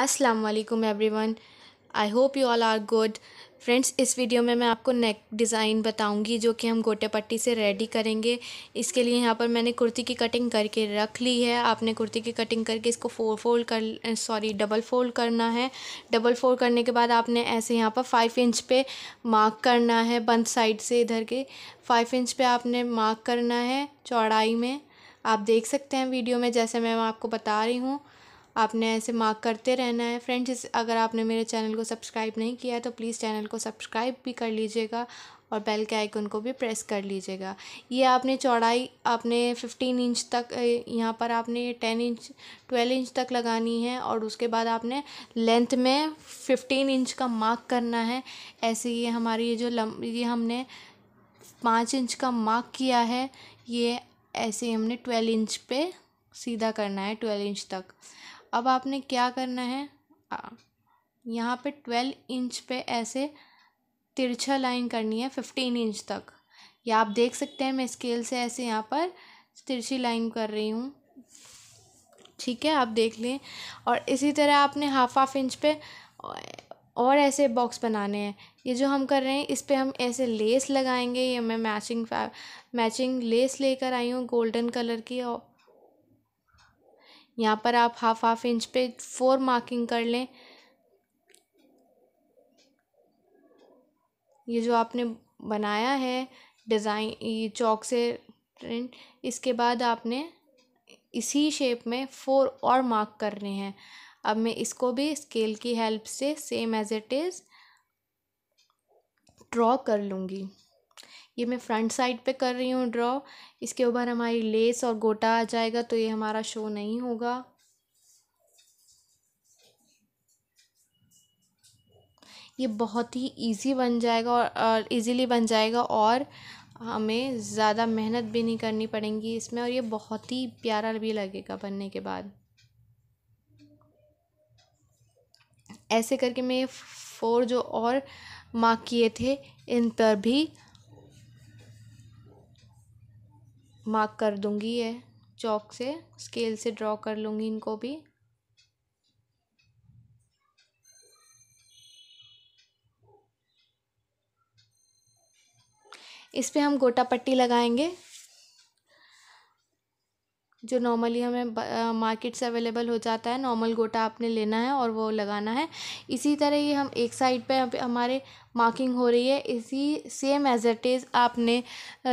अस्सलाम वालेकुम everyone I hope you all are good friends इस वीडियो में मैं आपको नेक डिज़ाइन बताऊंगी जो कि हम गोटे पट्टी से रेडी करेंगे इसके लिए यहाँ पर मैंने कुर्ती की कटिंग करके रख ली है आपने कुर्ती की कटिंग करके इसको फोर फोल्ड कर सॉरी डबल फोल्ड करना है डबल फोल्ड करने के बाद आपने ऐसे यहाँ पर फाइव इंच पे मार्क करना है बंद साइड से इधर के फाइव इंच पर आपने मार्क करना है चौड़ाई में आप देख सकते हैं वीडियो में जैसे मैं आपको बता रही हूँ आपने ऐसे मार्क करते रहना है फ्रेंड्स अगर आपने मेरे चैनल को सब्सक्राइब नहीं किया है तो प्लीज़ चैनल को सब्सक्राइब भी कर लीजिएगा और बेल के आइकन को भी प्रेस कर लीजिएगा ये आपने चौड़ाई आपने फिफ्टीन इंच तक यहाँ पर आपने टेन इंच ट्वेल्व इंच तक लगानी है और उसके बाद आपने लेंथ में फिफ्टीन इंच का मार्क करना है ऐसे ये हमारी ये जो लम ये हमने पाँच इंच का मार्क किया है ये ऐसे हमने ट्वेल्व इंच पे सीधा करना है ट्वेल्व इंच तक अब आपने क्या करना है यहाँ पे ट्वेल्व इंच पे ऐसे तिरछा लाइन करनी है फिफ्टीन इंच तक या आप देख सकते हैं मैं स्केल से ऐसे यहाँ पर तिरछी लाइन कर रही हूँ ठीक है आप देख लें और इसी तरह आपने हाफ हाफ इंच पे और ऐसे बॉक्स बनाने हैं ये जो हम कर रहे हैं इस पर हम ऐसे लेस लगाएंगे ये मैं मैचिंग मैचिंग लेस लेकर आई हूँ गोल्डन कलर की और यहाँ पर आप हाफ हाफ इंच पे फोर मार्किंग कर लें ये जो आपने बनाया है डिज़ाइन ये चौक से प्रिंट इसके बाद आपने इसी शेप में फोर और मार्क करने हैं अब मैं इसको भी स्केल की हेल्प से same as it is draw कर लूँगी ये मैं फ्रंट साइड पे कर रही हूँ ड्रॉ इसके ऊपर हमारी लेस और गोटा आ जाएगा तो ये हमारा शो नहीं होगा ये बहुत ही इजी बन जाएगा और इजीली बन जाएगा और हमें ज़्यादा मेहनत भी नहीं करनी पड़ेगी इसमें और ये बहुत ही प्यारा भी लगेगा बनने के बाद ऐसे करके मैं ये फोर जो और मार्क किए थे इन पर भी मार्क कर दूंगी ये चौक से स्केल से ड्रॉ कर लूंगी इनको भी इस पर हम गोटा पट्टी लगाएंगे जो नॉर्मली हमें मार्केट से अवेलेबल हो जाता है नॉर्मल गोटा आपने लेना है और वो लगाना है इसी तरह ये हम एक साइड पे हमारे मार्किंग हो रही है इसी सेम एज इट इज़ आपने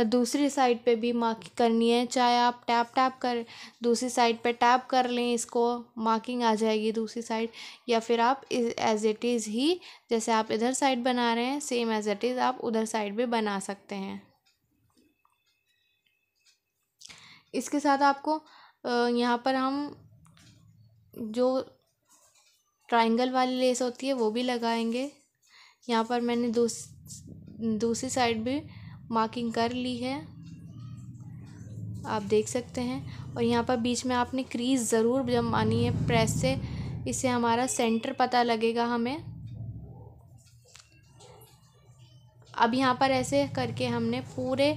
दूसरी साइड पे भी मार्किंग करनी है चाहे आप टैप टैप कर दूसरी साइड पे टैप कर लें इसको मार्किंग आ जाएगी दूसरी साइड या फिर आप एज इट इज़ ही जैसे आप इधर साइड बना रहे हैं सेम एज इट इज़ आप उधर साइड भी बना सकते हैं इसके साथ आपको यहाँ पर हम जो ट्राइंगल वाली लेस होती है वो भी लगाएंगे यहाँ पर मैंने दूस दूसरी साइड भी मार्किंग कर ली है आप देख सकते हैं और यहाँ पर बीच में आपने क्रीज ज़रूर जमानी है प्रेस से इससे हमारा सेंटर पता लगेगा हमें अब यहाँ पर ऐसे करके हमने पूरे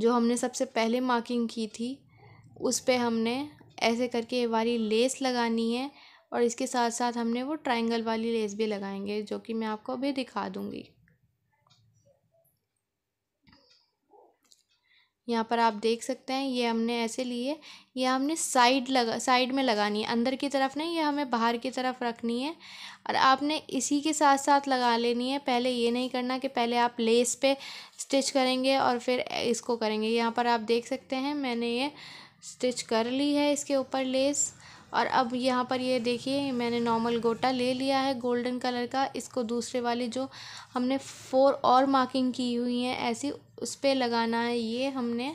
जो हमने सबसे पहले मार्किंग की थी उस पे हमने ऐसे करके ये वाली लेस लगानी है और इसके साथ साथ हमने वो ट्रायंगल वाली लेस भी लगाएंगे जो कि मैं आपको अभी दिखा दूँगी यहाँ पर आप देख सकते हैं ये हमने ऐसे लिए ये हमने साइड लगा साइड में लगानी है अंदर की तरफ नहीं ये हमें बाहर की तरफ रखनी है और आपने इसी के साथ साथ लगा लेनी है पहले ये नहीं करना कि पहले आप लेस पे स्टिच करेंगे और फिर इसको करेंगे यहाँ पर आप देख सकते हैं मैंने ये स्टिच कर ली है इसके ऊपर लेस और अब यहाँ पर ये देखिए मैंने नॉर्मल गोटा ले लिया है गोल्डन कलर का इसको दूसरे वाली जो हमने फोर और मार्किंग की हुई है ऐसी उस पर लगाना है ये हमने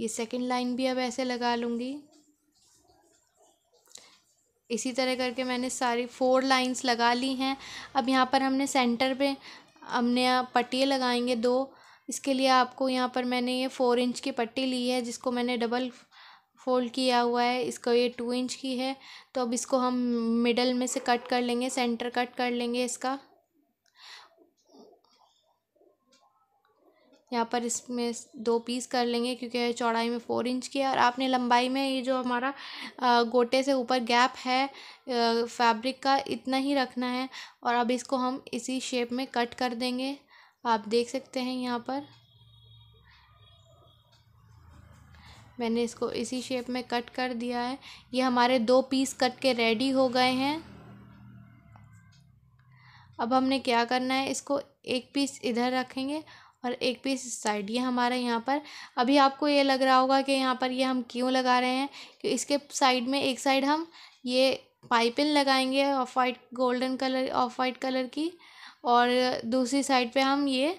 ये सेकंड लाइन भी अब ऐसे लगा लूँगी इसी तरह करके मैंने सारी फोर लाइंस लगा ली हैं अब यहाँ पर हमने सेंटर पे हमने पट्टी लगाएंगे दो इसके लिए आपको यहाँ पर मैंने ये फोर इंच की पट्टी ली है जिसको मैंने डबल फोल्ड किया हुआ है इसको ये टू इंच की है तो अब इसको हम मिडल में से कट कर लेंगे सेंटर कट कर लेंगे इसका यहाँ पर इसमें दो पीस कर लेंगे क्योंकि चौड़ाई में फोर इंच की है और आपने लंबाई में ये जो हमारा गोटे से ऊपर गैप है फैब्रिक का इतना ही रखना है और अब इसको हम इसी शेप में कट कर देंगे आप देख सकते हैं यहाँ पर मैंने इसको इसी शेप में कट कर दिया है ये हमारे दो पीस कट के रेडी हो गए हैं अब हमने क्या करना है इसको एक पीस इधर रखेंगे और एक पीस इस साइड ये हमारे यहाँ पर अभी आपको ये लग रहा होगा कि यहाँ पर ये हम क्यों लगा रहे हैं कि इसके साइड में एक साइड हम ये पाइपिंग लगाएंगे off white golden colour off white colour की और दूसरी साइड पे हम ये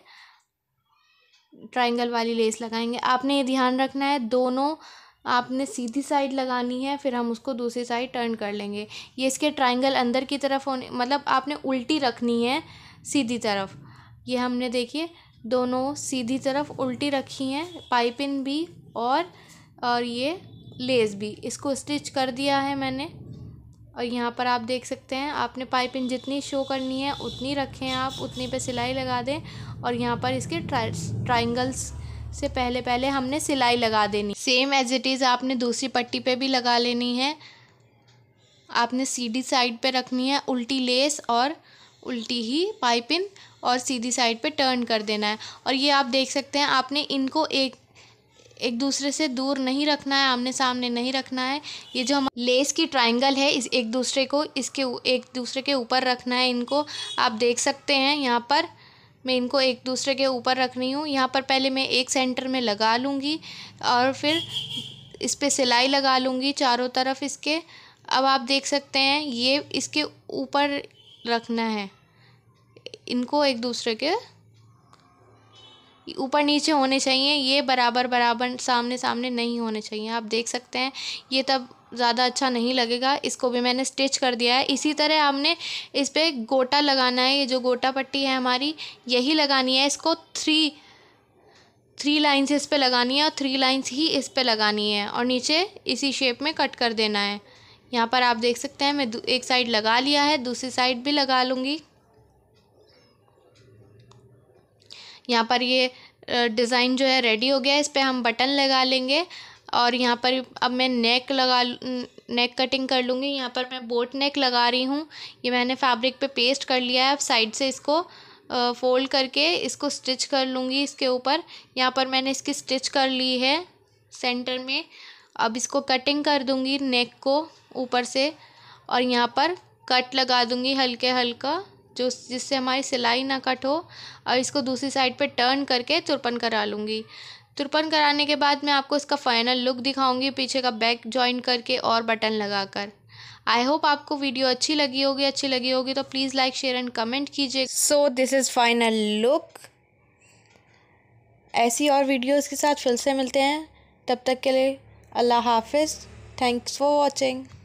ट्राइंगल वाली लेस लगाएंगे आपने ये ध्यान रखना है दोनों आपने सीधी साइड लगानी है फिर हम उसको दूसरी साइड टर्न कर लेंगे ये इसके ट्राइंगल अंदर की तरफ होने मतलब आपने उल्टी रखनी है सीधी तरफ ये हमने देखिए दोनों सीधी तरफ उल्टी रखी हैं पाइपिंग भी और और ये लेस भी इसको स्टिच कर दिया है मैंने और यहाँ पर आप देख सकते हैं आपने पाइपिंग जितनी शो करनी है उतनी रखें आप उतनी पे सिलाई लगा दें और यहाँ पर इसके ट्रा ट्राइंगल्स से पहले पहले हमने सिलाई लगा देनी सेम एज इट इज़ आपने दूसरी पट्टी पे भी लगा लेनी है आपने सीधी साइड पे रखनी है उल्टी लेस और उल्टी ही पाइपिन और सीधी साइड पे टर्न कर देना है और ये आप देख सकते हैं आपने इनको एक एक दूसरे से दूर नहीं रखना है आमने सामने नहीं रखना है ये जो हम लेस की ट्राइंगल है इस एक दूसरे को इसके एक दूसरे के ऊपर रखना है इनको आप देख सकते हैं यहाँ पर मैं इनको एक दूसरे के ऊपर रख रही हूँ यहाँ पर पहले मैं एक सेंटर में लगा लूँगी और फिर इस पर सिलाई लगा लूँगी चारों तरफ इसके अब आप देख सकते हैं ये इसके ऊपर रखना है इनको एक दूसरे के ऊपर नीचे होने चाहिए ये बराबर बराबर सामने सामने नहीं होने चाहिए आप देख सकते हैं ये तब ज़्यादा अच्छा नहीं लगेगा इसको भी मैंने स्टिच कर दिया है इसी तरह हमने इस पर गोटा लगाना है ये जो गोटा पट्टी है हमारी यही लगानी है इसको थ्री थ्री लाइन्स इस पर लगानी है और थ्री लाइन्स ही इस पर लगानी है और नीचे इसी शेप में कट कर देना है यहाँ पर आप देख सकते हैं मैं एक साइड लगा लिया है दूसरी साइड भी लगा लूँगी यहाँ पर ये डिज़ाइन जो है रेडी हो गया इस पर हम बटन लगा लेंगे और यहाँ पर अब मैं नेक लगा नेक कटिंग कर लूँगी यहाँ पर मैं बोट नेक लगा रही हूँ ये मैंने फैब्रिक पे पेस्ट कर लिया है अब साइड से इसको फ़ोल्ड करके इसको स्टिच कर लूँगी इसके ऊपर यहाँ पर मैंने इसकी स्टिच कर ली है सेंटर में अब इसको कटिंग कर दूँगी नेक को ऊपर से और यहाँ पर कट लगा दूँगी हल्के हल्का जो जिससे हमारी सिलाई ना कट हो और इसको दूसरी साइड पे टर्न करके तुरपन करा लूँगी तुरपन कराने के बाद मैं आपको इसका फाइनल लुक दिखाऊंगी पीछे का बैक जॉइन करके और बटन लगाकर आई होप आपको वीडियो अच्छी लगी होगी अच्छी लगी होगी तो please like share and comment कीजिए so this is final look ऐसी और वीडियोस के साथ फिर से मिलते हैं तब तक के लिए अल्लाह हाफिज़ थैंक्स फॉर वॉचिंग